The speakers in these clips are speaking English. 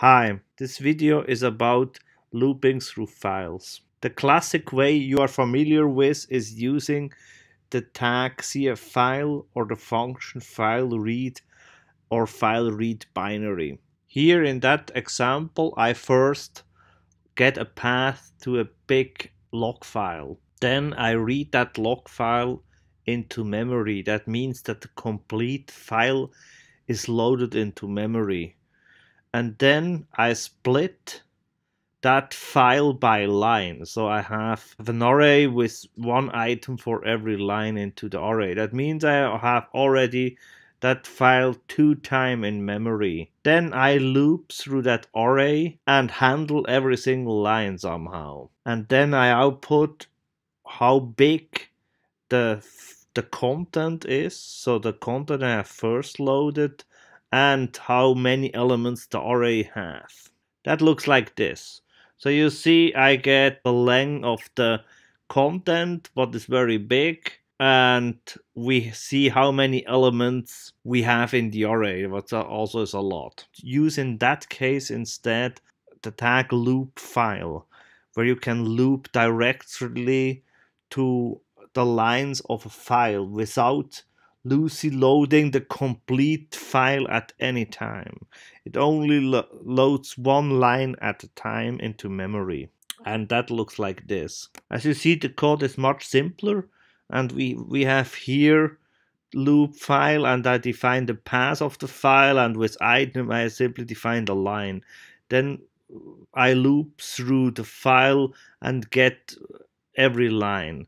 Hi, this video is about looping through files. The classic way you are familiar with is using the tag cf file or the function file read or file read binary. Here in that example I first get a path to a big log file. Then I read that log file into memory. That means that the complete file is loaded into memory and then I split that file by line. So I have an array with one item for every line into the array. That means I have already that file two time in memory. Then I loop through that array and handle every single line somehow. And then I output how big the the content is. So the content I have first loaded and how many elements the array has. That looks like this. So you see I get the length of the content, but it's very big, and we see how many elements we have in the array, which also is a lot. Use in that case instead the tag loop file, where you can loop directly to the lines of a file without Lucy loading the complete file at any time. It only lo loads one line at a time into memory. And that looks like this. As you see, the code is much simpler. And we, we have here loop file and I define the path of the file and with item I simply define the line. Then I loop through the file and get every line.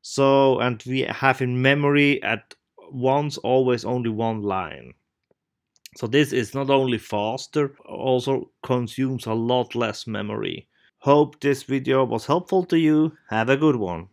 So, and we have in memory at once always only one line. So this is not only faster, also consumes a lot less memory. Hope this video was helpful to you. Have a good one.